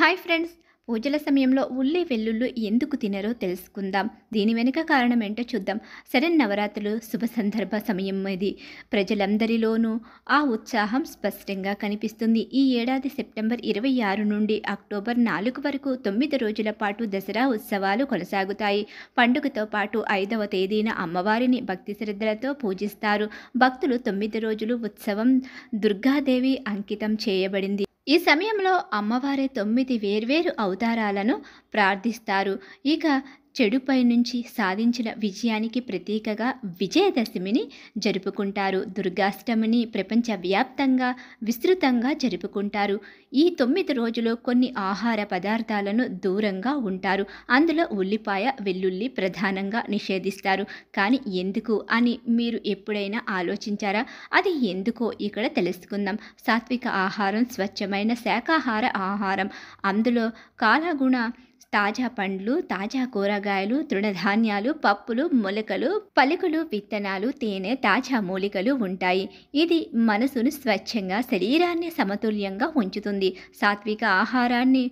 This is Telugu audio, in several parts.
హాయ్ ఫ్రెండ్స్ పూజల సమయంలో ఉల్లి వెల్లుల్లు ఎందుకు తినరో తెలుసుకుందాం దీని వెనుక కారణం ఏంటో చూద్దాం శరణ్ నవరాత్రులు శుభ సందర్భ సమయం ఇది ప్రజలందరిలోనూ ఆ ఉత్సాహం స్పష్టంగా కనిపిస్తుంది ఈ ఏడాది సెప్టెంబర్ ఇరవై ఆరు నుండి అక్టోబర్ నాలుగు వరకు తొమ్మిది రోజుల పాటు దసరా ఉత్సవాలు కొనసాగుతాయి పండుగతో పాటు ఐదవ తేదీన అమ్మవారిని భక్తి శ్రద్ధలతో పూజిస్తారు భక్తులు తొమ్మిది రోజులు ఉత్సవం దుర్గాదేవి అంకితం చేయబడింది ఈ సమయంలో అమ్మవారి తొమ్మిది వేర్వేరు అవతారాలను ప్రార్థిస్తారు ఇక చెడుపై నుంచి సాధించిన విజయానికి ప్రతీకగా విజయదశమిని జరుపుకుంటారు దుర్గాష్టమిని ప్రపంచవ్యాప్తంగా విస్తృతంగా జరుపుకుంటారు ఈ తొమ్మిది రోజులు కొన్ని ఆహార పదార్థాలను దూరంగా ఉంటారు అందులో ఉల్లిపాయ వెల్లుల్లి ప్రధానంగా నిషేధిస్తారు కానీ ఎందుకు అని మీరు ఎప్పుడైనా ఆలోచించారా అది ఎందుకో ఇక్కడ తెలుసుకుందాం సాత్విక ఆహారం స్వచ్ఛమైన శాకాహార ఆహారం అందులో కాలగుణ తాజా పండ్లు తాజా కూరగాయలు తృణధాన్యాలు పప్పులు మొలకలు పలుకులు విత్తనాలు తేనె తాజా మూలికలు ఉంటాయి ఇది మనసును స్వచ్ఛంగా శరీరాన్ని సమతుల్యంగా ఉంచుతుంది సాత్విక ఆహారాన్ని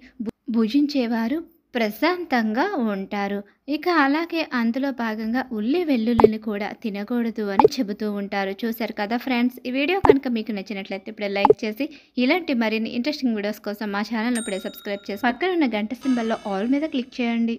భుజించేవారు ప్రశాంతంగా ఉంటారు ఇక అలాగే అందులో భాగంగా ఉల్లి వెల్లుల్లిని కూడా తినకూడదు అని చెబుతూ ఉంటారు చూశారు కదా ఫ్రెండ్స్ ఈ వీడియో కనుక మీకు నచ్చినట్లయితే ఇప్పుడే లైక్ చేసి ఇలాంటి మరిన్ని ఇంట్రెస్టింగ్ వీడియోస్ కోసం మా ఛానల్ ఇప్పుడే సబ్స్క్రైబ్ చేసి పక్కన ఉన్న గంట సింబల్లో ఆల్ మీద క్లిక్ చేయండి